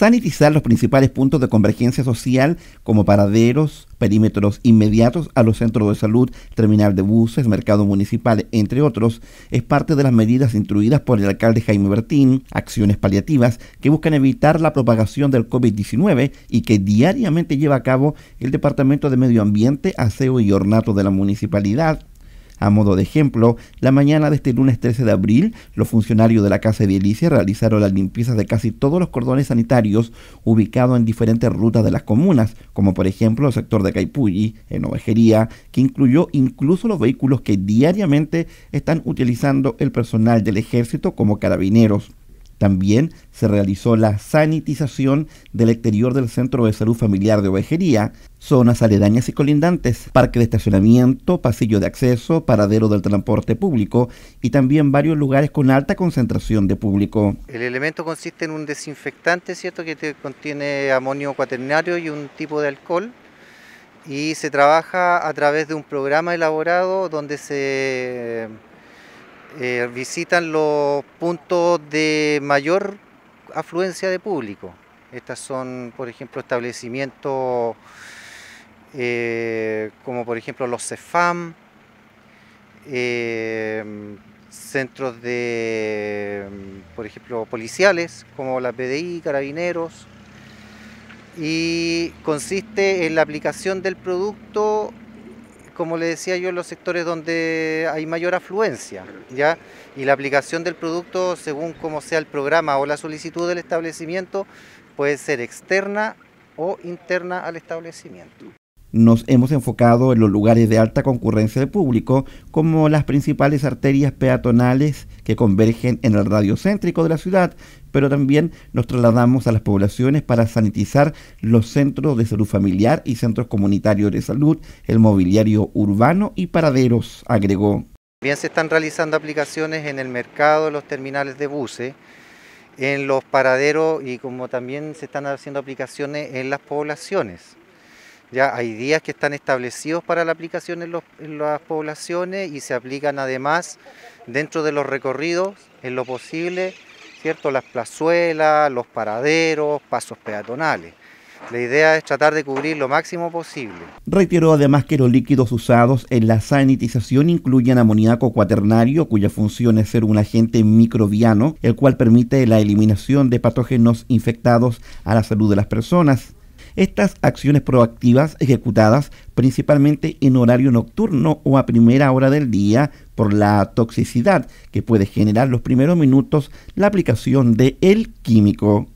sanitizar los principales puntos de convergencia social como paraderos, perímetros inmediatos a los centros de salud, terminal de buses, mercado municipal, entre otros, es parte de las medidas instruidas por el alcalde Jaime Bertín, acciones paliativas que buscan evitar la propagación del COVID-19 y que diariamente lleva a cabo el Departamento de Medio Ambiente, Aseo y Ornato de la Municipalidad a modo de ejemplo, la mañana de este lunes 13 de abril, los funcionarios de la Casa de Edilicia realizaron las limpiezas de casi todos los cordones sanitarios ubicados en diferentes rutas de las comunas, como por ejemplo el sector de Caipulli, en Ovejería, que incluyó incluso los vehículos que diariamente están utilizando el personal del ejército como carabineros. También se realizó la sanitización del exterior del Centro de Salud Familiar de Ovejería, zonas aledañas y colindantes, parque de estacionamiento, pasillo de acceso, paradero del transporte público y también varios lugares con alta concentración de público. El elemento consiste en un desinfectante, ¿cierto?, que contiene amonio cuaternario y un tipo de alcohol y se trabaja a través de un programa elaborado donde se eh, visitan los puntos de mayor afluencia de público. Estas son, por ejemplo, establecimientos eh, como por ejemplo los CEFAM, eh, centros de, por ejemplo, policiales como la PDI, carabineros, y consiste en la aplicación del producto como le decía yo, en los sectores donde hay mayor afluencia, ¿ya? Y la aplicación del producto, según como sea el programa o la solicitud del establecimiento, puede ser externa o interna al establecimiento nos hemos enfocado en los lugares de alta concurrencia de público, como las principales arterias peatonales que convergen en el radiocéntrico de la ciudad, pero también nos trasladamos a las poblaciones para sanitizar los centros de salud familiar y centros comunitarios de salud, el mobiliario urbano y paraderos, agregó. Bien se están realizando aplicaciones en el mercado, en los terminales de buses, en los paraderos y como también se están haciendo aplicaciones en las poblaciones. Ya hay días que están establecidos para la aplicación en, las poblaciones y se aplican además dentro de los recorridos, en lo posible, ¿cierto? las plazuelas, los paraderos, pasos peatonales. La idea es tratar de cubrir lo máximo posible. Reiteró además que los líquidos usados en la sanitización incluyen amoníaco cuaternario, cuya función es ser un agente microbiano, el cual permite la eliminación de patógenos infectados a la salud de las personas. Estas acciones proactivas ejecutadas principalmente en horario nocturno o a primera hora del día por la toxicidad que puede generar los primeros minutos la aplicación del el químico.